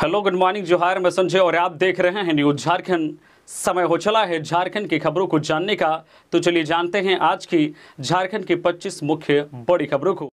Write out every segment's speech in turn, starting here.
hello good morning जोहार मैं संजय और आप देख रहे हैं न्यूज झारखंड समय हो चला है झारखंड की खबरों को जानने का तो चलिए जानते हैं आज की झारखंड की 25 मुख्य बड़ी खबरों को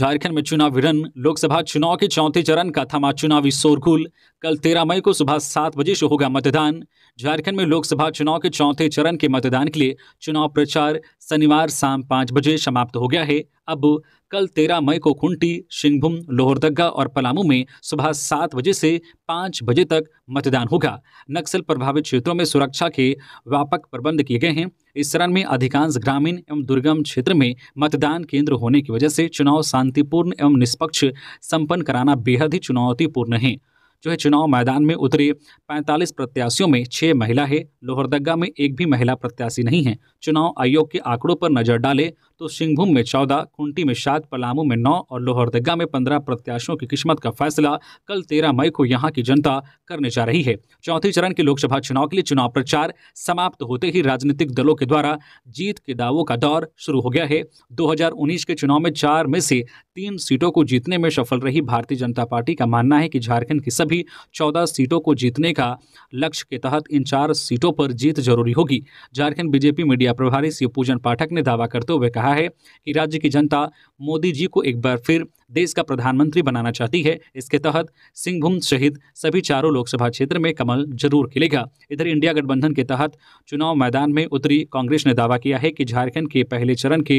झारखंड में चुनाव विरन लोकसभा चुनाव के चौथे चरण का थमा चुनावी शोरगुल कल 13 मई को सुबह सात बजे से होगा मतदान झारखंड में लोकसभा चुनाव के चौथे चरण के मतदान के लिए चुनाव प्रचार शनिवार शाम पाँच बजे समाप्त हो गया है अब कल 13 मई को खूंटी सिंहभूम लोहरदगा और पलामू में सुबह सात बजे से पाँच बजे तक मतदान होगा नक्सल प्रभावित क्षेत्रों में सुरक्षा के व्यापक प्रबंध किए गए हैं इस चरण में अधिकांश ग्रामीण एवं दुर्गम क्षेत्र में मतदान केंद्र होने की वजह से चुनाव शांतिपूर्ण एवं निष्पक्ष संपन्न कराना बेहद ही चुनौतीपूर्ण है जो है चुनाव मैदान में उतरे 45 प्रत्याशियों में छह महिला है लोहरदगा में एक भी महिला प्रत्याशी नहीं है चुनाव आयोग के आंकड़ों पर नजर डाले तो सिंहभूम में चौदह कुंटी में सात पलामू में नौ और लोहरदगा में पंद्रह प्रत्याशियों की किस्मत का फैसला कल तेरह मई को यहाँ की जनता करने जा रही है चौथे चरण के लोकसभा चुनाव के लिए चुनाव प्रचार समाप्त होते ही राजनीतिक दलों के द्वारा जीत के दावों का दौर शुरू हो गया है 2019 के चुनाव में चार में से तीन सीटों को जीतने में सफल रही भारतीय जनता पार्टी का मानना है कि झारखंड की सभी सभी चौदह सीटों को जीतने का लक्ष्य के तहत इन चार सीटों पर जीत जरूरी होगी झारखंड बीजेपी मीडिया प्रभारी शिव पूजन पाठक ने दावा करते हुए कहा है कि राज्य की जनता मोदी जी को एक बार फिर देश का प्रधानमंत्री बनाना चाहती है इसके तहत सिंहभूम सहित सभी चारों लोकसभा क्षेत्र में कमल जरूर खिलेगा इधर इंडिया गठबंधन के तहत चुनाव मैदान में उतरी कांग्रेस ने दावा किया है कि झारखंड के पहले चरण के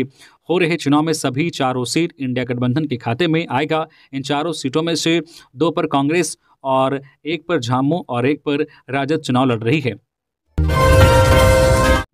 हो रहे चुनाव में सभी चारों सीट इंडिया गठबंधन के खाते में आएगा इन चारों सीटों में से दो पर कांग्रेस और एक पर झामू और एक पर राजद चुनाव लड़ रही है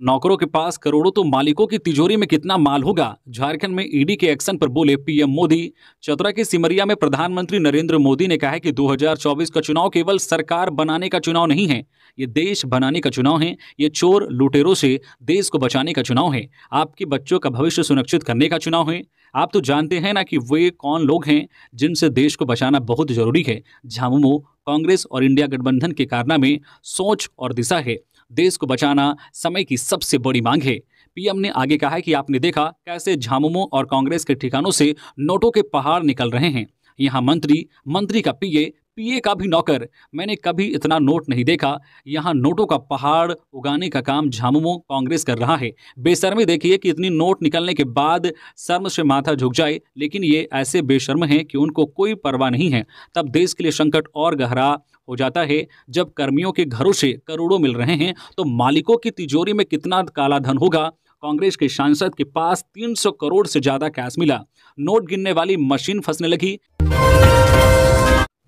नौकरों के पास करोड़ों तो मालिकों की तिजोरी में कितना माल होगा झारखंड में ईडी के एक्शन पर बोले पीएम मोदी चतरा के सिमरिया में प्रधानमंत्री नरेंद्र मोदी ने कहा है कि 2024 का चुनाव केवल सरकार बनाने का चुनाव नहीं है ये देश बनाने का चुनाव है ये चोर लुटेरों से देश को बचाने का चुनाव है आपके बच्चों का भविष्य सुनिश्चित करने का चुनाव है आप तो जानते हैं ना कि वे कौन लोग हैं जिनसे देश को बचाना बहुत जरूरी है झामुमो कांग्रेस और इंडिया गठबंधन के कारना में सोच और दिशा है देश को बचाना समय की सबसे बड़ी मांग है पीएम ने आगे कहा है कि आपने देखा कैसे झामुमो और कांग्रेस के ठिकानों से नोटों के पहाड़ निकल रहे हैं यहाँ मंत्री मंत्री का पीए पीए का भी नौकर मैंने कभी इतना नोट नहीं देखा यहाँ नोटों का पहाड़ उगाने का काम झामुमो कांग्रेस कर रहा है बेशर्मी देखिए कि इतनी नोट निकलने के बाद शर्म से माथा झुक जाए लेकिन ये ऐसे बेशर्म हैं कि उनको कोई परवाह नहीं है तब देश के लिए संकट और गहरा हो जाता है जब कर्मियों के घरों से करोड़ों मिल रहे हैं तो मालिकों की तिजोरी में कितना कालाधन होगा कांग्रेस के सांसद के पास 300 करोड़ से ज्यादा कैश मिला नोट गिनने वाली मशीन फंसने लगी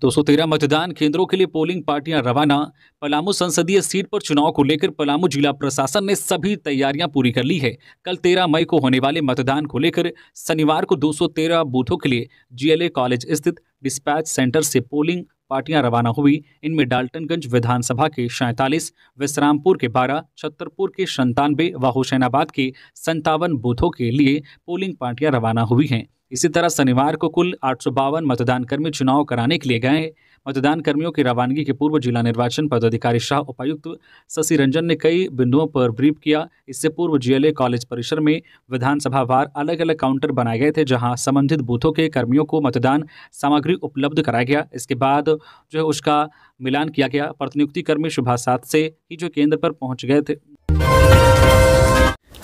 213 मतदान केंद्रों के लिए पोलिंग पार्टियां रवाना पलामू संसदीय सीट पर चुनाव को लेकर पलामू जिला प्रशासन ने सभी तैयारियां पूरी कर ली है कल 13 मई को होने वाले मतदान को लेकर शनिवार को 213 बूथों के लिए जीएलए कॉलेज स्थित डिस्पैच सेंटर से पोलिंग पार्टियां रवाना हुई इनमें डाल्टनगंज विधानसभा के सैंतालीस विश्रामपुर के बारह छतरपुर के संतानवे व हुसैनाबाद के संतावन बूथों के लिए पोलिंग पार्टियां रवाना हुई हैं इसी तरह शनिवार को कुल आठ मतदान कर्मी चुनाव कराने के लिए गए मतदान कर्मियों की रवानगी के पूर्व जिला निर्वाचन पदाधिकारी शाह उपायुक्त शशि रंजन ने कई बिंदुओं पर ब्रीफ किया इससे पूर्व जीएलए कॉलेज परिसर में विधानसभा वार अलग अलग काउंटर बनाए गए थे जहां संबंधित बूथों के कर्मियों को मतदान सामग्री उपलब्ध कराया गया इसके बाद जो है उसका मिलान किया गया प्रतिनियुक्ति कर्मी सुबह सात से ही जो केंद्र पर पहुंच गए थे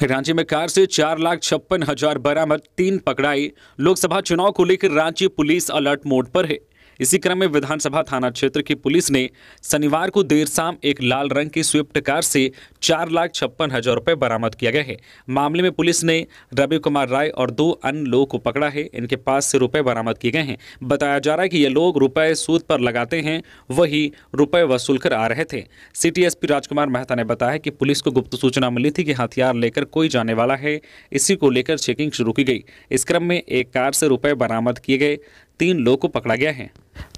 रांची में कार से चार लाख छप्पन हजार बरामद तीन पकड़ाई लोकसभा चुनाव को लेकर रांची पुलिस अलर्ट मोड पर है इसी क्रम में विधानसभा थाना क्षेत्र की पुलिस ने शनिवार को देर शाम एक लाल रंग की स्विफ्ट कार से चार लाख छप्पन हजार रुपये बरामद किया गया है मामले में पुलिस ने रवि कुमार राय और दो अन्य लोगों को पकड़ा है इनके पास से रुपए बरामद किए गए हैं बताया जा रहा है कि ये लोग रुपए सूद पर लगाते हैं वही रुपये वसूल कर आ रहे थे सिटी राजकुमार मेहता ने बताया कि पुलिस को गुप्त सूचना मिली थी कि हथियार लेकर कोई जाने वाला है इसी को लेकर चेकिंग शुरू की गई इस क्रम में एक कार से रुपये बरामद किए गए तीन लोगों को पकड़ा गया है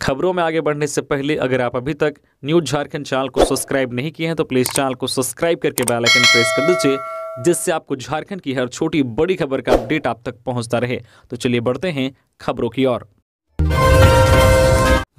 खबरों में आगे बढ़ने से पहले अगर आप अभी तक न्यूज झारखंड चैनल को सब्सक्राइब नहीं किए हैं तो प्लीज चैनल को सब्सक्राइब करके बेल आइकन प्रेस कर दीजिए जिससे आपको झारखंड की हर छोटी बड़ी खबर का अपडेट आप तक पहुंचता रहे तो चलिए बढ़ते हैं खबरों की ओर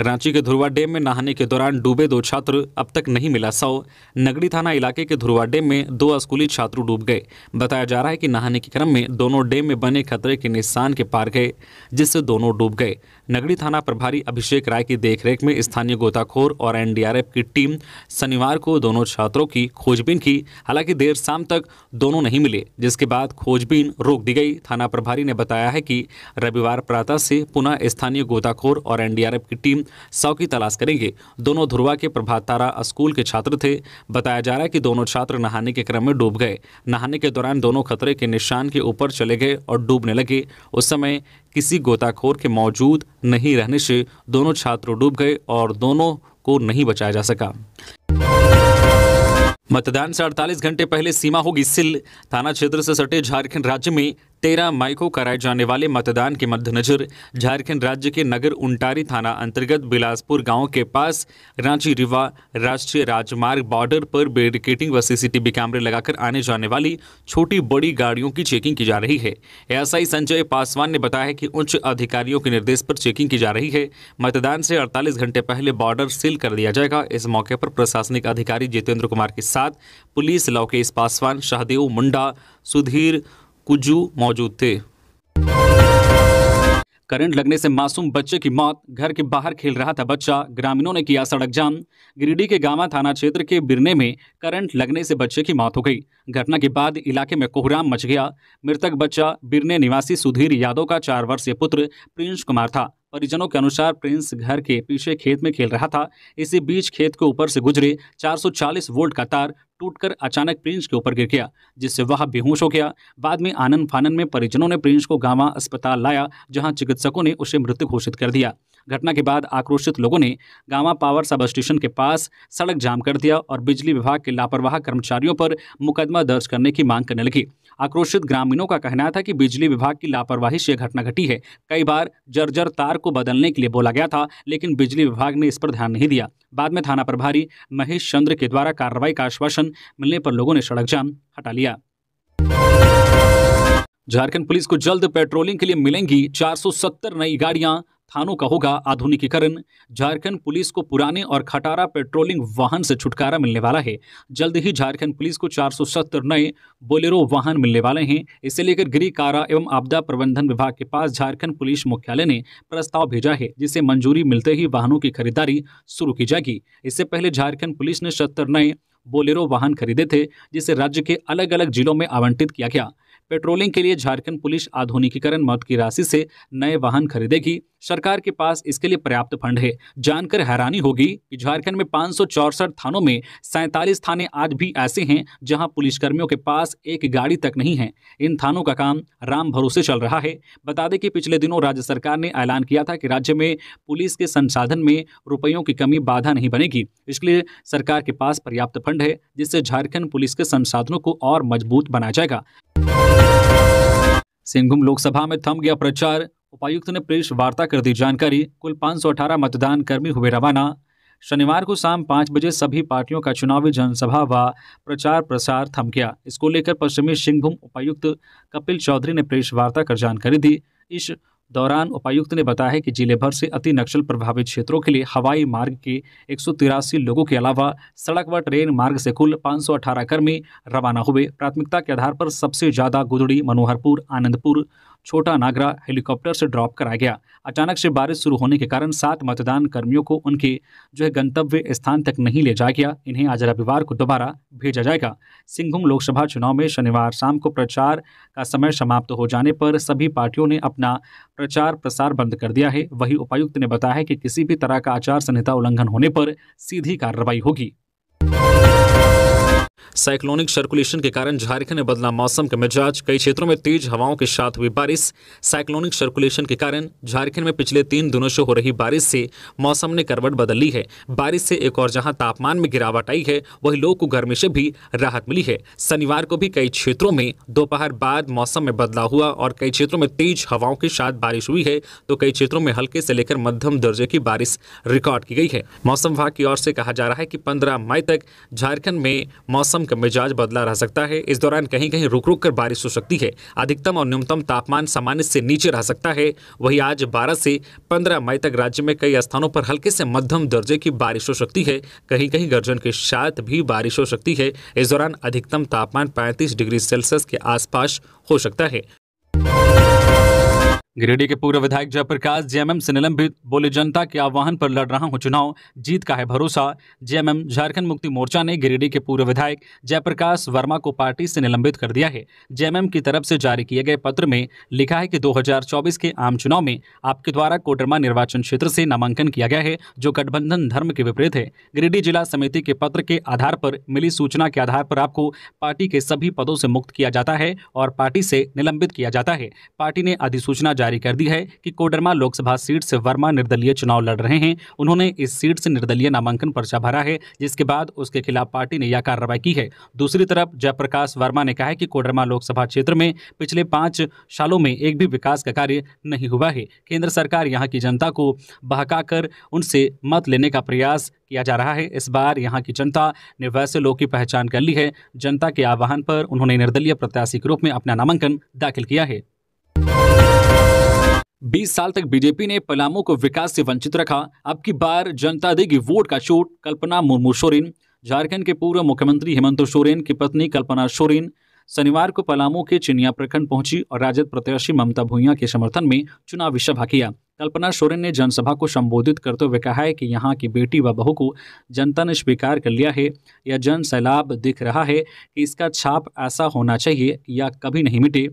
रांची के धुरवा डैम में नहाने के दौरान डूबे दो छात्र अब तक नहीं मिला सौ नगड़ी थाना इलाके के धुरवा डैम में दो स्कूली छात्र डूब गए बताया जा रहा है कि नहाने के क्रम में दोनों डैम में बने खतरे के निशान के पार गए जिससे दोनों डूब गए नगड़ी थाना प्रभारी अभिषेक राय की देखरेख में स्थानीय गोताखोर और एनडीआरएफ की टीम शनिवार को दोनों छात्रों की खोजबीन की हालांकि देर शाम तक दोनों नहीं मिले जिसके बाद खोजबीन रोक दी गई थाना प्रभारी ने बताया है कि रविवार प्रातः से पुनः स्थानीय गोताखोर और एनडीआरएफ की टीम सौ की तलाश करेंगे दोनों ध्रुवा के प्रभात तारा स्कूल के छात्र थे बताया जा रहा है कि दोनों छात्र नहाने के क्रम में डूब गए नहाने के दौरान दोनों खतरे के निशान के ऊपर चले गए और डूबने लगे उस समय किसी गोताखोर के मौजूद नहीं रहने से दोनों छात्र डूब गए और दोनों को नहीं बचाया जा सका मतदान से 48 घंटे पहले सीमा होगी सिल थाना क्षेत्र से सटे झारखंड राज्य में तेरह मई को कराए जाने वाले मतदान के मद्देनजर झारखंड राज्य के नगर उंटारी थाना अंतर्गत बिलासपुर गांव के पास रांची रिवा राष्ट्रीय राजमार्ग बॉर्डर पर बैरिकेटिंग व सीसीटीवी कैमरे लगाकर आने जाने वाली छोटी बड़ी गाड़ियों की चेकिंग की जा रही है एएसआई संजय पासवान ने बताया कि उच्च अधिकारियों के निर्देश पर चेकिंग की जा रही है मतदान से अड़तालीस घंटे पहले बॉर्डर सील कर दिया जाएगा इस मौके पर प्रशासनिक अधिकारी जितेंद्र कुमार के साथ पुलिस लौकेश पासवान शाहदेव मुंडा सुधीर कुजू मौजूद थे करंट लगने से मासूम बच्चे की मौत घर के बाहर खेल रहा था बच्चा ग्रामीणों ने किया सड़क जाम गिरिडीह के गामा थाना क्षेत्र के बिरने में करंट लगने से बच्चे की मौत हो गई घटना के बाद इलाके में कोहराम मच गया मृतक बच्चा बिरने निवासी सुधीर यादव का चार वर्षीय पुत्र प्रिंस कुमार था परिजनों के अनुसार प्रिंस घर के पीछे खेत में खेल रहा था इसी बीच खेत के ऊपर से गुजरे 440 वोल्ट का तार टूटकर अचानक प्रिंस के ऊपर गिर गया जिससे वह बेहोश हो गया बाद में आनंद फानन में परिजनों ने प्रिंस को गांवा अस्पताल लाया जहां चिकित्सकों ने उसे मृत घोषित कर दिया घटना के बाद आक्रोशित लोगों ने गांवा पावर सब स्टेशन के पास सड़क जाम कर दिया और बिजली विभाग के लापरवाह कर्मचारियों पर मुकदमा दर्ज करने की मांग करने लगी आक्रोशित ग्रामीणों का कहना था कि बिजली विभाग की लापरवाही से घटना घटी है कई बार जर्जर तार को बदलने के लिए बोला गया था लेकिन बिजली विभाग ने इस पर ध्यान नहीं दिया बाद में थाना प्रभारी महेश चंद्र के द्वारा कार्रवाई का आश्वासन आवेदन मिलने पर लोगों ने सड़क जाम हटा लिया झारखंड पुलिस को जल्द पेट्रोलिंग के लिए मिलेंगी 470 नई गाड़ियां थानों का होगा आधुनिकीकरण झारखंड पुलिस को पुराने और खटारा पेट्रोलिंग वाहन से छुटकारा मिलने वाला है जल्द ही झारखंड पुलिस को 470 नए बोलेरो वाहन मिलने वाले हैं इसे लेकर गृह कारा एवं आपदा प्रबंधन विभाग के पास झारखंड पुलिस मुख्यालय ने प्रस्ताव भेजा है जिसे मंजूरी मिलते ही वाहनों की खरीदारी शुरू की जाएगी इससे पहले झारखंड पुलिस ने सत्तर नए बोलेरो वाहन खरीदे थे जिसे राज्य के अलग अलग जिलों में आवंटित किया गया पेट्रोलिंग के लिए झारखंड पुलिस आधुनिकीकरण मद की राशि से नए वाहन खरीदेगी सरकार के पास इसके लिए पर्याप्त फंड है जानकर हैरानी होगी कि झारखंड में पाँच थानों में सैंतालीस थाने आज भी ऐसे हैं जहां पुलिसकर्मियों के पास एक गाड़ी तक नहीं है इन थानों का काम राम भरोसे चल रहा है बता दें कि पिछले दिनों राज्य सरकार ने ऐलान किया था कि राज्य में पुलिस के संसाधन में रुपयों की कमी बाधा नहीं बनेगी इसलिए सरकार के पास पर्याप्त फंड है जिससे झारखंड पुलिस के संसाधनों को और मजबूत बनाया जाएगा सिंहभूम लोकसभा में थम गया प्रचार उपायुक्त ने प्रेस वार्ता कर दी जानकारी कुल 518 मतदान कर्मी हुए रवाना शनिवार को शाम पाँच बजे सभी पार्टियों का चुनावी जनसभा व प्रचार प्रसार थम गया इसको लेकर पश्चिमी सिंहभूम उपायुक्त कपिल चौधरी ने प्रेस वार्ता कर जानकारी दी इस दौरान उपायुक्त ने बताया कि जिले भर से अति नक्सल प्रभावित क्षेत्रों के लिए हवाई मार्ग के एक लोगों के अलावा सड़क व ट्रेन मार्ग से कुल 518 कर्मी रवाना हुए प्राथमिकता के आधार पर सबसे ज्यादा गुदड़ी मनोहरपुर आनंदपुर छोटा नागरा हेलीकॉप्टर से ड्रॉप कराया गया अचानक से बारिश शुरू होने के कारण सात मतदान कर्मियों को उनके जो है गंतव्य स्थान तक नहीं ले जाया गया इन्हें आज रविवार को दोबारा भेजा जाएगा सिंहभूम लोकसभा चुनाव में शनिवार शाम को प्रचार का समय समाप्त हो जाने पर सभी पार्टियों ने अपना प्रचार प्रसार बंद कर दिया है वही उपायुक्त ने बताया है कि किसी भी तरह का आचार संहिता उल्लंघन होने पर सीधी कार्रवाई होगी साइक्लोनिक सर्कुलेशन के कारण झारखंड ने बदला मौसम का मिजाज कई क्षेत्रों में तेज हवाओं के साथ हुई बारिश साइक्लोनिक सर्कुलेशन के कारण झारखंड में पिछले तीन दिनों से हो रही बारिश से मौसम ने करवट बदल ली है बारिश से एक और जहां तापमान में गिरावट आई है वहीं लोगों को गर्मी से भी राहत मिली है शनिवार को भी कई क्षेत्रों में दोपहर बाद मौसम में बदलाव हुआ और कई क्षेत्रों में तेज हवाओं के साथ बारिश हुई है तो कई क्षेत्रों में हल्के से लेकर मध्यम दर्जे की बारिश रिकॉर्ड की गई है मौसम विभाग की ओर से कहा जा रहा है कि पंद्रह मई तक झारखंड में मौसम मौसम का मिजाज बदला रह सकता है इस दौरान कहीं कहीं रुक रुक कर बारिश हो सकती है अधिकतम और न्यूनतम तापमान सामान्य से नीचे रह सकता है वहीं आज 12 से 15 मई तक राज्य में कई स्थानों पर हल्के से मध्यम दर्जे की बारिश हो सकती है कहीं कहीं गर्जन के साथ भी बारिश हो सकती है इस दौरान अधिकतम तापमान पैंतीस डिग्री सेल्सियस के आसपास हो सकता है गिरिडीह के पूर्व विधायक जयप्रकाश जेएमएम से निलंबित बोले जनता के आह्वान पर लड़ रहा हूं चुनाव जीत का है भरोसा जेएमएम झारखंड मुक्ति मोर्चा ने गिरिडीह के पूर्व विधायक जयप्रकाश वर्मा को पार्टी से निलंबित कर दिया है जेएमएम की तरफ से जारी किए गए पत्र में लिखा है कि 2024 के आम चुनाव में आपके द्वारा कोडरमा निर्वाचन क्षेत्र से नामांकन किया गया है जो गठबंधन धर्म के विपरीत है गिरिडीह जिला समिति के पत्र के आधार पर मिली सूचना के आधार पर आपको पार्टी के सभी पदों से मुक्त किया जाता है और पार्टी से निलंबित किया जाता है पार्टी ने अधिसूचना जारी जारी कर दी है कि कोडरमा लोकसभा सीट से वर्मा निर्दलीय चुनाव लड़ रहे हैं उन्होंने इस सीट से निर्दलीय नामांकन पर्चा भरा है जिसके बाद उसके खिलाफ पार्टी ने यह कार्रवाई की है दूसरी तरफ जयप्रकाश वर्मा ने कहा है कि कोडरमा लोकसभा क्षेत्र में पिछले पाँच सालों में एक भी विकास का कार्य नहीं हुआ है केंद्र सरकार यहाँ की जनता को बहकाकर उनसे मत लेने का प्रयास किया जा रहा है इस बार यहाँ की जनता ने वैसे लोग की पहचान कर ली है जनता के आह्वान पर उन्होंने निर्दलीय प्रत्याशी के रूप में अपना नामांकन दाखिल किया है 20 साल तक बीजेपी ने पलामू को विकास से वंचित रखा अब की बार जनता देगी वोट का चोट कल्पना मुर्मू सोरेन झारखंड के पूर्व मुख्यमंत्री हेमंत सोरेन की पत्नी कल्पना सोरेन शनिवार को पलामू के चिनिया प्रखंड पहुंची और राजद प्रत्याशी ममता भुइया के समर्थन में चुनावी सभा किया कल्पना सोरेन ने जनसभा को संबोधित करते हुए कहा है कि यहाँ की बेटी व बहू को जनता ने स्वीकार कर लिया है या जन सैलाब दिख रहा है कि इसका छाप ऐसा होना चाहिए या कभी नहीं मिटे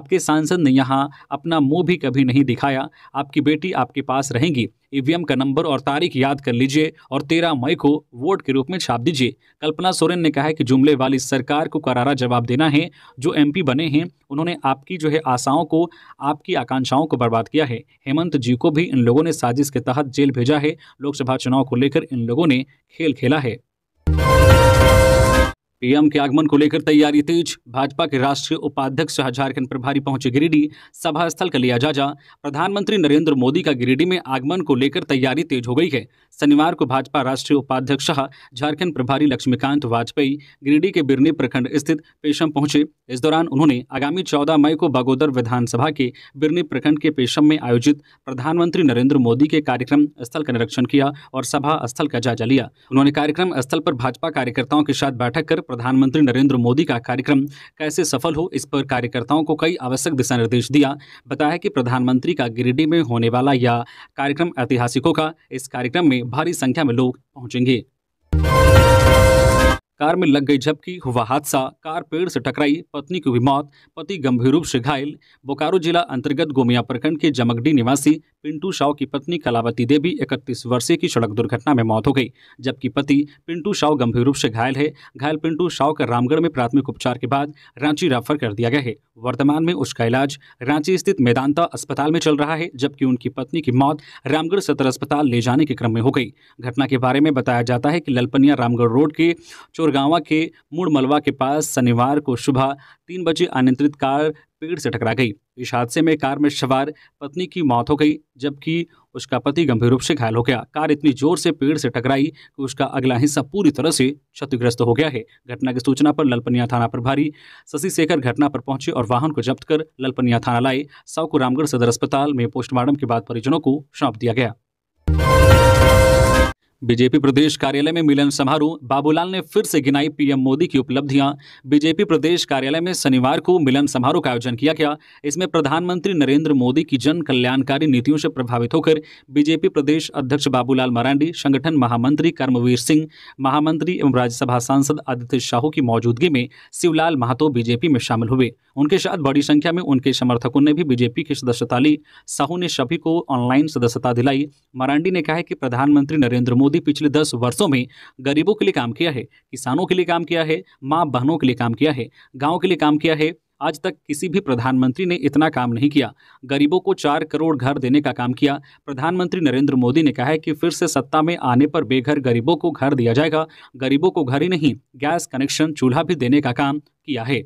आपके सांसद ने यहाँ अपना मुंह भी कभी नहीं दिखाया आपकी बेटी आपके पास रहेंगी ईवीएम का नंबर और तारीख याद कर लीजिए और तेरह मई को वोट के रूप में छाप दीजिए कल्पना सोरेन ने कहा है कि जुमले वाली सरकार को करारा जवाब देना है जो एम बने हैं उन्होंने आपकी जो है आशाओं को आपकी आकांक्षाओं को बर्बाद किया है हेमंत जी को भी इन लोगों ने साजिश के तहत जेल भेजा है लोकसभा चुनाव को लेकर इन लोगों ने खेल खेला है पीएम के आगमन को लेकर तैयारी तेज भाजपा के राष्ट्रीय उपाध्यक्ष झारखंड प्रभारी पहुंचे गिरिडीह सभा स्थल का लिया जायजा प्रधानमंत्री नरेंद्र मोदी का गिरिडीह में आगमन को लेकर तैयारी तेज हो गई है शनिवार को भाजपा राष्ट्रीय उपाध्यक्ष शाह झारखंड प्रभारी लक्ष्मीकांत वाजपेयी गिरिडीह के बिरनी प्रखंड स्थित पेशम पहुंचे इस दौरान उन्होंने आगामी चौदह मई को बागोदर विधानसभा के बिरनी प्रखंड के पेशम में आयोजित प्रधानमंत्री नरेंद्र मोदी के कार्यक्रम स्थल का निरीक्षण किया और सभा स्थल का जायजा लिया उन्होंने कार्यक्रम स्थल पर भाजपा कार्यकर्ताओं के साथ बैठक कर प्रधानमंत्री नरेंद्र मोदी का कार्यक्रम कैसे सफल हो इस पर कार्यकर्ताओं को कई आवश्यक दिशा निर्देश दिया बताया कि प्रधानमंत्री का गिरिडीह में होने वाला यह कार्यक्रम ऐतिहासिकों का इस कार्यक्रम में भारी संख्या में लोग पहुंचेंगे कार में लग गई झपकी हुआ हादसा कार पेड़ से टकराई पत्नी की हुई मौत पति गंभीर रूप से घायल बोकारो जिला अंतर्गत गोमिया प्रखंड के जमगडी निवासी पिंटू शाह की पत्नी कलावती देवी इकतीस वर्षीय की सड़क दुर्घटना में मौत हो गई जबकि पति पिंटू शाह गंभीर रूप से घायल है घायल पिंटू शाह का रामगढ़ में प्राथमिक उपचार के बाद रांची रेफर कर दिया गया है वर्तमान में उसका इलाज रांची स्थित मेदांता अस्पताल में चल रहा है जबकि उनकी पत्नी की मौत रामगढ़ सदर अस्पताल ले जाने के क्रम में हो गई घटना के बारे में बताया जाता है कि ललपनिया रामगढ़ रोड के चोर कोरगांवा के मूड़ मलवा के पास शनिवार को सुबह तीन बजे अनियंत्रित कार पेड़ से टकरा गई इस हादसे में कार में सवार पत्नी की मौत हो गई जबकि उसका पति गंभीर रूप से घायल हो गया कार इतनी जोर से पेड़ से टकराई कि उसका अगला हिस्सा पूरी तरह से क्षतिग्रस्त हो गया है घटना की सूचना पर ललपनिया थाना प्रभारी शशि शेखर घटना पर पहुंचे और वाहन को जब्त कर ललपनिया थाना लाए सौ को रामगढ़ सदर अस्पताल में पोस्टमार्टम के बाद परिजनों को सौंप दिया गया बीजेपी प्रदेश कार्यालय में मिलन समारोह बाबूलाल ने फिर से गिनाई पीएम मोदी की उपलब्धियां बीजेपी प्रदेश कार्यालय में शनिवार को मिलन समारोह का आयोजन किया गया इसमें प्रधानमंत्री नरेंद्र मोदी की जन कल्याणकारी नीतियों से प्रभावित होकर बीजेपी प्रदेश अध्यक्ष बाबूलाल मरांडी संगठन महामंत्री कर्मवीर सिंह महामंत्री एवं राज्यसभा सांसद आदित्य शाहू की मौजूदगी में शिवलाल महातो बीजेपी में शामिल हुए उनके साथ बड़ी संख्या में उनके समर्थकों ने भी बीजेपी की सदस्यता ली साहू ने सभी को ऑनलाइन सदस्यता दिलाई मरांडी ने कहा कि प्रधानमंत्री नरेंद्र मोदी मोदी पिछले दस वर्षों में गरीबों के लिए काम किया है किसानों के लिए काम किया है माँ बहनों के लिए काम किया है गाँव के लिए काम किया है आज तक किसी भी प्रधानमंत्री ने इतना काम नहीं किया गरीबों को चार करोड़ घर देने का काम किया प्रधानमंत्री नरेंद्र मोदी ने कहा है कि फिर से सत्ता में आने पर बेघर गरीबों को घर दिया जाएगा गरीबों को घर ही नहीं गैस कनेक्शन चूल्हा भी देने का काम किया है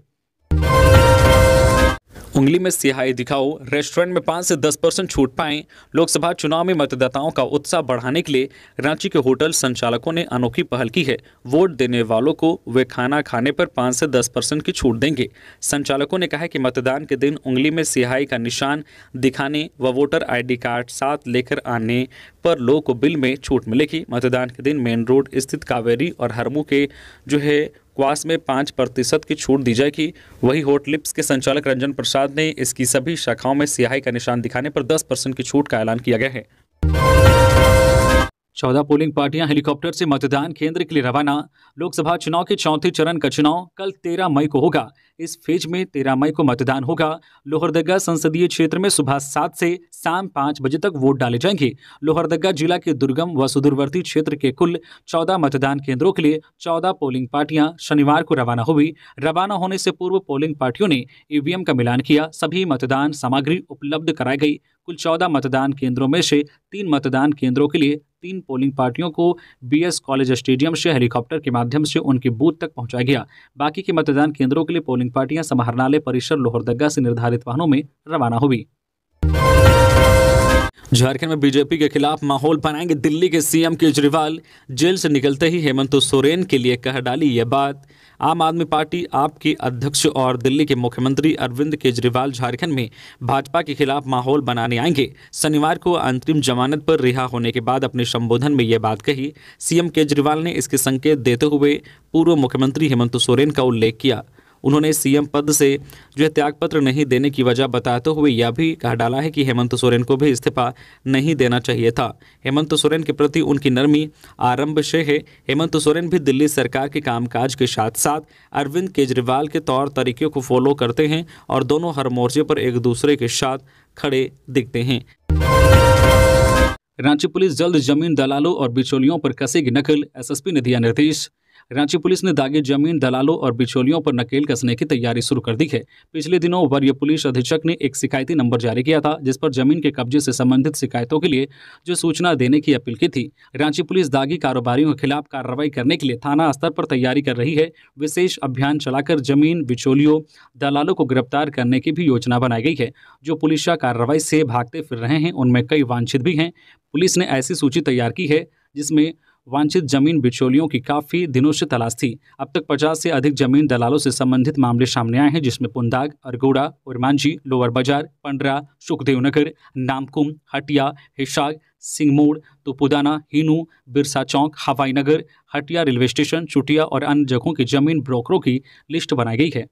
उंगली में सिहाई दिखाओ रेस्टोरेंट में पाँच से दस परसेंट छूट पाएं लोकसभा चुनाव में मतदाताओं का उत्साह बढ़ाने के लिए रांची के होटल संचालकों ने अनोखी पहल की है वोट देने वालों को वे खाना खाने पर पाँच से दस परसेंट की छूट देंगे संचालकों ने कहा कि मतदान के दिन उंगली में सिहाई का निशान दिखाने व वोटर आई कार्ड साथ लेकर आने पर लोगों को बिल में छूट मिलेगी मतदान के दिन मेन रोड स्थित कावेरी और हरमू के जो है क्वास में पाँच प्रतिशत की छूट दी जाएगी वही होट लिप्स के संचालक रंजन प्रसाद ने इसकी सभी शाखाओं में सियाही का निशान दिखाने पर दस परसेंट की छूट का ऐलान किया गया है चौदह पोलिंग पार्टियां हेलीकॉप्टर से मतदान केंद्र के लिए रवाना लोकसभा चुनाव के चौथे चरण का चुनाव कल तेरह मई को होगा इस फेज में तेरह मई को मतदान होगा लोहरदगा संसदीय क्षेत्र में सुबह सात से शाम पाँच बजे तक वोट डाले जाएंगे लोहरदगा जिला के दुर्गम व सुदूरवर्ती क्षेत्र के कुल चौदह मतदान केंद्रों के लिए चौदह पोलिंग पार्टियां शनिवार को रवाना हुई रवाना होने से पूर्व पोलिंग पार्टियों ने ईवीएम का मिलान किया सभी मतदान सामग्री उपलब्ध कराई गई कुल चौदह मतदान केंद्रों में से तीन मतदान केंद्रों के लिए तीन पोलिंग पार्टियों को बीएस कॉलेज स्टेडियम से हेलीकॉप्टर के माध्यम से उनके बूथ तक पहुंचाया गया बाकी के मतदान केंद्रों के लिए पोलिंग पोलिंग पार्टियां समाहरणालय परिसर लोहरदगा से निर्धारित वाहनों में रवाना हुई झारखंड में बीजेपी के खिलाफ माहौल बनाएंगे दिल्ली के सीएम केजरीवाल जेल से निकलते ही हेमंत सोरेन के लिए कह डाली यह बात आम आदमी पार्टी आपके अध्यक्ष और दिल्ली के मुख्यमंत्री अरविंद केजरीवाल झारखंड में भाजपा के खिलाफ माहौल बनाने आएंगे शनिवार को अंतरिम जमानत पर रिहा होने के बाद अपने संबोधन में यह बात कही सीएम केजरीवाल ने इसके संकेत देते हुए पूर्व मुख्यमंत्री हेमंत सोरेन का उल्लेख किया उन्होंने सीएम पद से जो है त्यागपत्र नहीं देने की वजह बताते हुए यह भी कहा डाला है कि हेमंत सोरेन को भी इस्तीफा नहीं देना चाहिए था हेमंत सोरेन के प्रति उनकी नरमी आरंभ से है हेमंत सोरेन भी दिल्ली सरकार के कामकाज के साथ साथ अरविंद केजरीवाल के तौर तरीके को फॉलो करते हैं और दोनों हर मोर्चे पर एक दूसरे के साथ खड़े दिखते हैं रांची पुलिस जल्द जमीन दलालों और बिचौलियों पर कसेगी नकल एसएसपी ने दिया निर्देश रांची पुलिस ने दागी जमीन दलालों और बिचौलियों पर नकेल कसने की तैयारी शुरू कर दी है पिछले दिनों वरीय पुलिस अधीक्षक ने एक शिकायती नंबर जारी किया था जिस पर जमीन के कब्जे से संबंधित शिकायतों के लिए जो सूचना देने की अपील की थी रांची पुलिस दागी कारोबारियों के खिलाफ कार्रवाई करने के लिए थाना स्तर पर तैयारी कर रही है विशेष अभियान चलाकर जमीन बिचौलियों दलालों को गिरफ्तार करने की भी योजना बनाई गई है जो पुलिसिया कार्रवाई से भागते फिर रहे हैं उनमें कई वांछित भी हैं पुलिस ने ऐसी सूची तैयार की है जिसमें वांछित जमीन बिचौलियों की काफी दिनों से तलाश थी अब तक 50 से अधिक जमीन दलालों से संबंधित मामले सामने आए हैं जिसमें पुंदाग अरगोड़ा उर्मांझी लोअर बाजार पंडरा सुखदेवनगर नामकुम हटिया हिशाग सिंहमोड़ तुपुदाना हिनू बिरसा चौक हवाई नगर हटिया रेलवे स्टेशन चुटिया और अन्य जगहों की जमीन ब्रोकरों की लिस्ट बनाई गई है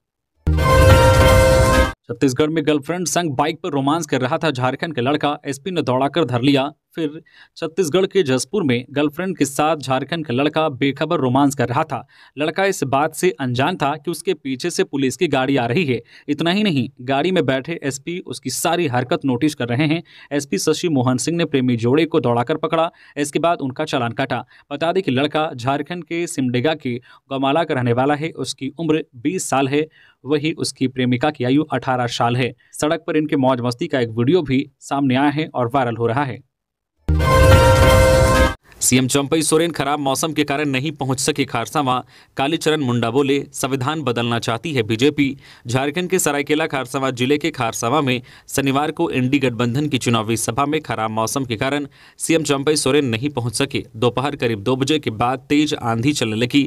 छत्तीसगढ़ में गर्लफ्रेंड संग बाइक पर रोमांस कर रहा था झारखंड का लड़का एसपी ने दौड़ाकर धर लिया फिर छत्तीसगढ़ के जसपुर में गर्लफ्रेंड के साथ झारखंड का लड़का बेखबर रोमांस कर रहा था लड़का इस बात से अनजान था कि उसके पीछे से पुलिस की गाड़ी आ रही है इतना ही नहीं गाड़ी में बैठे एसपी उसकी सारी हरकत नोटिस कर रहे हैं एसपी शशि मोहन सिंह ने प्रेमी जोड़े को दौड़ाकर पकड़ा इसके बाद उनका चालान काटा बता दें कि लड़का झारखंड के सिमडेगा के गौमाला का रहने वाला है उसकी उम्र बीस साल है वही उसकी प्रेमिका की आयु 18 साल है सड़क पर इनके मौज मस्ती का एक वीडियो भी सामने आया है और वायरल हो रहा है सीएम चंपई सोरेन खराब मौसम के कारण नहीं पहुंच सके खारसावां कालीचरण मुंडा बोले संविधान बदलना चाहती है बीजेपी झारखंड के सरायकेला खारसावां जिले के खारसावां में शनिवार को एनडी गठबंधन की चुनावी सभा में खराब मौसम के कारण सीएम चंपई सोरेन नहीं पहुंच सके दोपहर करीब दो बजे के बाद तेज आंधी चलने लगी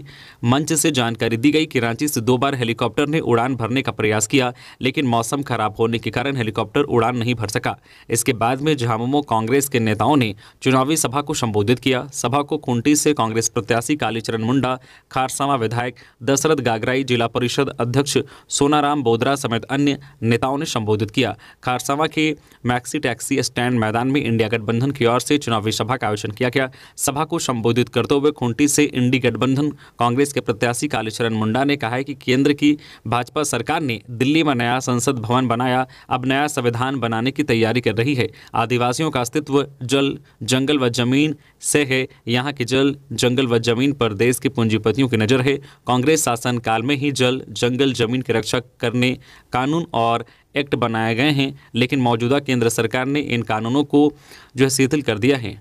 मंच से जानकारी दी गई कि रांची से दो बार हेलीकॉप्टर ने उड़ान भरने का प्रयास किया लेकिन मौसम खराब होने के कारण हेलीकॉप्टर उड़ान नहीं भर सका इसके बाद में झामुमो कांग्रेस के नेताओं ने चुनावी सभा को संबोधित किया सभा को खूंटी से कांग्रेस प्रत्याशी कालीचरण मुंडा खारसावा विधायक दशरथ गागराई जिला परिषद अध्यक्ष सोनाराम बोदरा समेत अन्य नेताओं ने संबोधित किया खारसावा के मैक्सी टैक्सी स्टैंड मैदान में इंडिया गठबंधन की ओर से चुनावी सभा का आयोजन किया गया सभा को संबोधित करते हुए खूंटी से इंडी गठबंधन कांग्रेस के प्रत्याशी कालीचरण मुंडा ने कहा है कि केंद्र की भाजपा सरकार ने दिल्ली में नया संसद भवन बनाया अब नया संविधान बनाने की तैयारी कर रही है आदिवासियों का अस्तित्व जल जंगल व जमीन से है है यहाँ के जल जंगल व जमीन पर देश के पूंजीपतियों की नज़र है कांग्रेस शासन काल में ही जल जंगल जमीन की रक्षा करने कानून और एक्ट बनाए गए हैं लेकिन मौजूदा केंद्र सरकार ने इन कानूनों को जो है शिथिल कर दिया है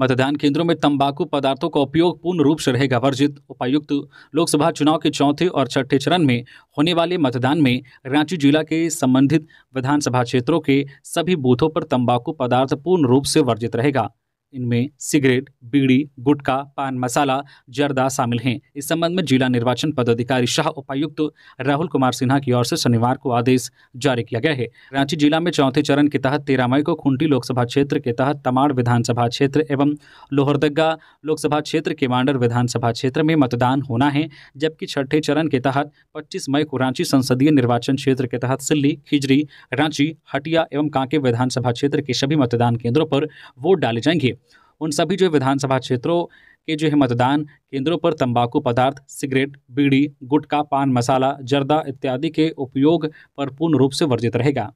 मतदान केंद्रों में तंबाकू पदार्थों का उपयोग पूर्ण रूप से रहेगा वर्जित उपायुक्त लोकसभा चुनाव के चौथे और छठे चरण में होने वाले मतदान में रांची जिला के संबंधित विधानसभा क्षेत्रों के सभी बूथों पर तंबाकू पदार्थ पूर्ण रूप से वर्जित रहेगा इनमें सिगरेट बीड़ी गुटखा पान मसाला जर्दा शामिल हैं इस संबंध में जिला निर्वाचन पदाधिकारी शाह उपायुक्त राहुल कुमार सिन्हा की ओर से शनिवार को आदेश जारी किया गया है रांची जिला में चौथे चरण के तहत तेरह मई को खुंटी लोकसभा क्षेत्र के तहत तमाड़ विधानसभा क्षेत्र एवं लोहरदगा लोकसभा क्षेत्र के मांडर विधानसभा क्षेत्र में मतदान होना है जबकि छठे चरण के तहत पच्चीस मई को रांची संसदीय निर्वाचन क्षेत्र के तहत सिल्ली खिजरी रांची हटिया एवं कांके विधानसभा क्षेत्र के सभी मतदान केंद्रों पर वोट डाले जाएंगे उन सभी जो विधानसभा क्षेत्रों के जो है मतदान केंद्रों पर तंबाकू पदार्थ सिगरेट बीड़ी गुटखा पान मसाला जर्दा इत्यादि के उपयोग पर पूर्ण रूप से वर्जित रहेगा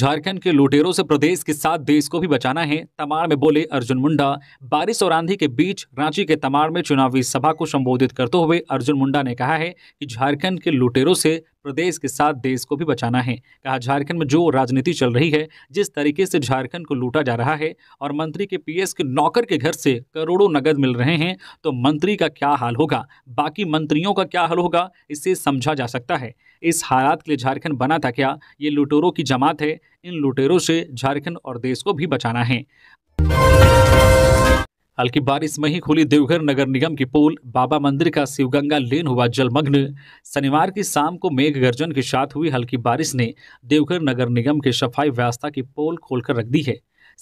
झारखंड के लुटेरों से प्रदेश के साथ देश को भी बचाना है तमाड़ में बोले अर्जुन मुंडा बारिश और आंधी के बीच रांची के तमाड़ में चुनावी सभा को संबोधित करते हुए अर्जुन मुंडा ने कहा है कि झारखंड के लुटेरों से प्रदेश के साथ देश को भी बचाना है कहा झारखंड में जो राजनीति चल रही है जिस तरीके से झारखंड को लूटा जा रहा है और मंत्री के पीएस के नौकर के घर से करोड़ों नगद मिल रहे हैं तो मंत्री का क्या हाल होगा बाकी मंत्रियों का क्या हाल होगा इससे समझा जा सकता है इस हालात के लिए झारखंड बना था क्या ये लुटेरों की जमात है इन लुटेरों से झारखंड और देश को भी बचाना है हल्की बारिश में ही खुली देवघर नगर निगम की पोल बाबा मंदिर का शिवगंगा लेन हुआ जलमग्न शनिवार की शाम को मेघ गर्जन के साथ हुई हल्की बारिश ने देवघर नगर निगम के सफाई व्यवस्था की पोल खोलकर रख दी है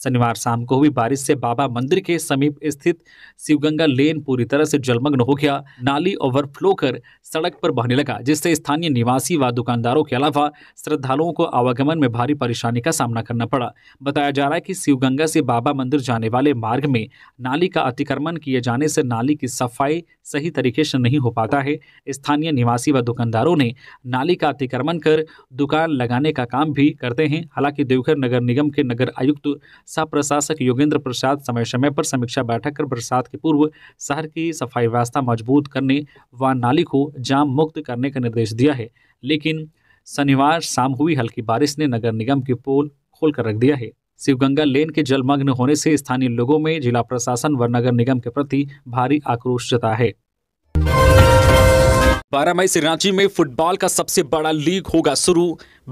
शनिवार शाम को हुई बारिश से बाबा मंदिर के समीप स्थित शिवगंगा लेन पूरी तरह से जलमग्न हो गया नाली ओवरफ्लो कर सड़क पर बहने लगा जिससे स्थानीय निवासी व दुकानदारों के अलावा श्रद्धालुओं को आवागमन में भारी परेशानी का सामना करना पड़ा बताया जा रहा है कि शिवगंगा से बाबा मंदिर जाने वाले मार्ग में नाली का अतिक्रमण किए जाने से नाली की सफाई सही तरीके से नहीं हो पाता है स्थानीय निवासी व दुकानदारों ने नाली का अतिक्रमण कर दुकान लगाने का काम भी करते हैं हालांकि देवघर नगर निगम के नगर आयुक्त सह प्रशासक योगेंद्र प्रसाद समय समय पर समीक्षा बैठक कर बरसात के पूर्व शहर की सफाई व्यवस्था मजबूत करने व नाली को जाम मुक्त करने का निर्देश दिया है लेकिन शनिवार शाम हुई हल्की बारिश ने नगर निगम की पोल खोल कर रख दिया है शिवगंगा लेन के जलमग्न होने से स्थानीय लोगों में जिला प्रशासन व नगर निगम के प्रति भारी आक्रोश जता है बारह मई से रांची में फुटबॉल का सबसे बड़ा लीग होगा शुरू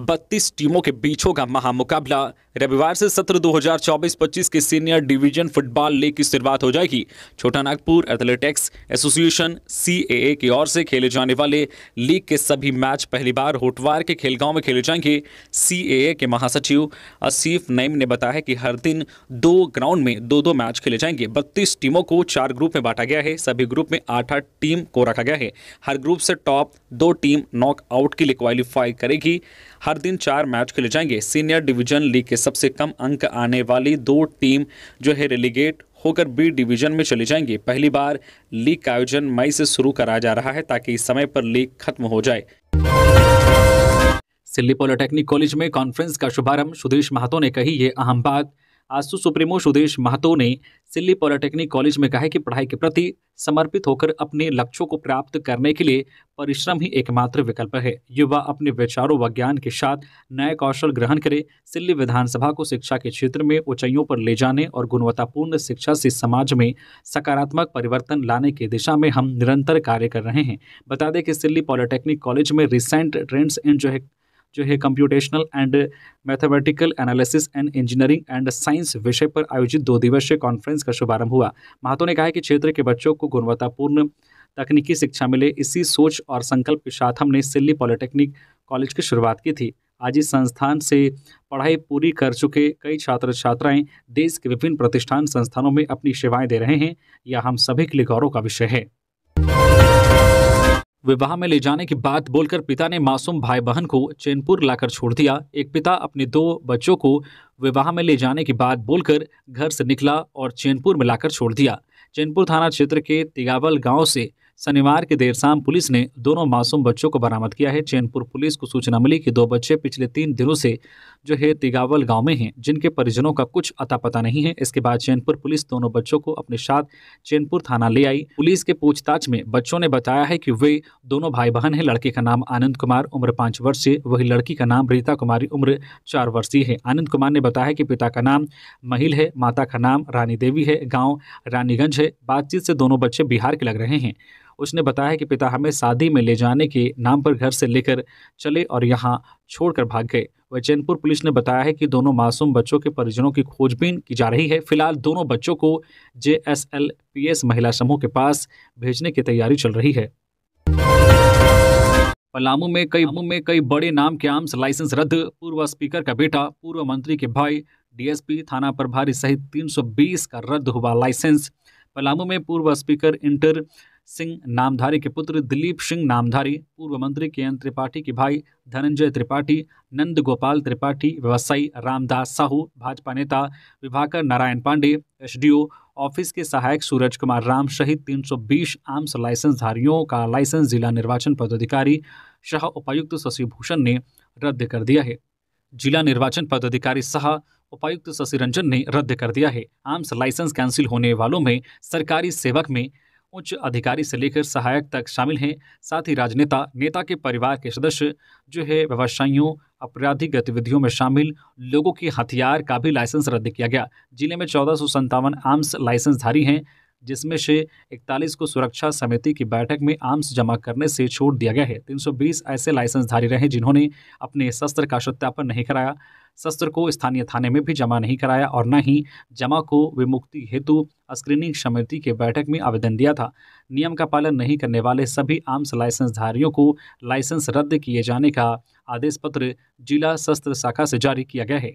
बत्तीस टीमों के बीच होगा महामुकाबला रविवार से सत्र 2024-25 के सीनियर डिवीजन फुटबॉल लीग की शुरुआत हो जाएगी छोटा नागपुर एथलेटिक्स एसोसिएशन सी की ओर से खेले जाने वाले लीग के सभी मैच पहली बार होटवार के खेलगांव में खेले जाएंगे सी के महासचिव असीफ नईम ने बताया कि हर दिन दो ग्राउंड में दो दो मैच खेले जाएंगे बत्तीस टीमों को चार ग्रुप में बांटा गया है सभी ग्रुप में आठ आठ टीम को रखा गया है हर ग्रुप से टॉप दो टीम नॉक आउट के लिए क्वालिफाई करेगी हर दिन चार मैच खेले जाएंगे सीनियर डिवीजन लीग के सबसे कम अंक आने वाली दो टीम जो है रेलीगेट होकर बी डिवीजन में चली जाएंगी पहली बार लीग का आयोजन मई से शुरू कराया जा रहा है ताकि इस समय पर लीग खत्म हो जाए सिल्ली पॉलिटेक्निक कॉलेज में कॉन्फ्रेंस का शुभारंभ सुदेश महतो ने कही ये अहम बात आजसू सुप्रीमो सुदेश महतो ने सिल्ली पॉलिटेक्निक कॉलेज में कहा है कि पढ़ाई के प्रति समर्पित होकर अपने लक्ष्यों को प्राप्त करने के लिए परिश्रम ही एकमात्र विकल्प है युवा अपने विचारों व ज्ञान के साथ नए कौशल ग्रहण करें सिल्ली विधानसभा को शिक्षा के क्षेत्र में ऊंचाइयों पर ले जाने और गुणवत्तापूर्ण शिक्षा से समाज में सकारात्मक परिवर्तन लाने की दिशा में हम निरंतर कार्य कर रहे हैं बता दें कि सिल्ली पॉलिटेक्निक कॉलेज में रिसेंट ट्रेंड्स एंड जो है जो है computational and mathematical analysis and engineering and science विषय पर आयोजित दो दिवसीय कॉन्फ्रेंस का शुभारंभ हुआ महातो ने कहा कि क्षेत्र के बच्चों को गुणवत्तापूर्ण तकनीकी शिक्षा मिले इसी सोच और संकल्प के साथ हमने सिल्ली पॉलिटेक्निक कॉलेज की शुरुआत की थी आज इस संस्थान से पढ़ाई पूरी कर चुके कई छात्र छात्राएं देश के विभिन्न प्रतिष्ठान संस्थानों में अपनी सेवाएं दे रहे हैं यह हम सभी के लिए गौरव का विषय है विवाह में ले जाने की बात बोलकर पिता ने मासूम भाई बहन को चैनपुर लाकर छोड़ दिया एक पिता अपने दो बच्चों को विवाह में ले जाने की बात बोलकर घर से निकला और चैनपुर में लाकर छोड़ दिया चैनपुर थाना क्षेत्र के तिगावल गांव से शनिवार की देर शाम पुलिस ने दोनों मासूम बच्चों को बरामद किया है चैनपुर पुलिस को सूचना मिली कि दो बच्चे पिछले तीन दिनों से जो है तिगावल गांव में हैं जिनके परिजनों का कुछ अता पता नहीं है इसके बाद चैनपुर पुलिस दोनों बच्चों को अपने साथ चैनपुर थाना ले आई पुलिस के पूछताछ में बच्चों ने बताया है कि वे दोनों भाई बहन हैं लड़के का नाम आनंद कुमार उम्र पाँच वर्षीय वही लड़की का नाम रीता कुमारी उम्र चार वर्षीय है आनंद कुमार ने बताया कि पिता का नाम महिल है माता का नाम रानी देवी है गाँव रानीगंज है बातचीत से दोनों बच्चे बिहार के लग रहे हैं उसने बताया कि पिता हमें शादी में ले जाने के नाम पर घर से लेकर चले और यहाँ छोड़कर भाग गए वैचैनपुर पुलिस ने बताया है कि दोनों मासूम बच्चों के परिजनों की खोजबीन की जा रही है फिलहाल दोनों बच्चों को जे महिला समूह के पास भेजने की तैयारी चल रही है पलामू में कई में कई बड़े नाम के आर्म्स लाइसेंस रद्द पूर्व स्पीकर का बेटा पूर्व मंत्री के भाई डीएसपी थाना प्रभारी सहित 320 का रद्द हुआ लाइसेंस पलामू में पूर्व स्पीकर इंटर सिंह नामधारी के पुत्र दिलीप सिंह नामधारी पूर्व मंत्री के एन त्रिपाठी के भाई धनंजय त्रिपाठी नंद गोपाल त्रिपाठी व्यवसायी रामदास साहू भाजपा नेता विभाकर नारायण पांडे एसडीओ ऑफिस के सहायक सूरज कुमार राम सहित 320 आर्म्स लाइसेंसधारियों का लाइसेंस जिला निर्वाचन पदाधिकारी शाह उपायुक्त शशिभूषण ने रद्द कर दिया है जिला निर्वाचन पदाधिकारी सह उपायुक्त शशि रंजन ने रद्द कर दिया है आर्म्स लाइसेंस कैंसिल होने वालों में सरकारी सेवक में उच्च अधिकारी से लेकर सहायक तक शामिल हैं साथ ही राजनेता नेता के परिवार के सदस्य जो है व्यवसायियों आपराधिक गतिविधियों में शामिल लोगों के हथियार का भी लाइसेंस रद्द किया गया जिले में चौदह सौ आर्म्स लाइसेंसधारी हैं जिसमें से इकतालीस को सुरक्षा समिति की बैठक में आर्म्स जमा करने से छोड़ दिया गया है 320 ऐसे लाइसेंसधारी रहे जिन्होंने अपने शस्त्र का सत्यापन नहीं कराया शस्त्र को स्थानीय थाने में भी जमा नहीं कराया और न ही जमा को विमुक्ति हेतु स्क्रीनिंग समिति के बैठक में आवेदन दिया था नियम का पालन नहीं करने वाले सभी आर्म्स लाइसेंसधारियों को लाइसेंस रद्द किए जाने का आदेश पत्र जिला शस्त्र शाखा से जारी किया गया है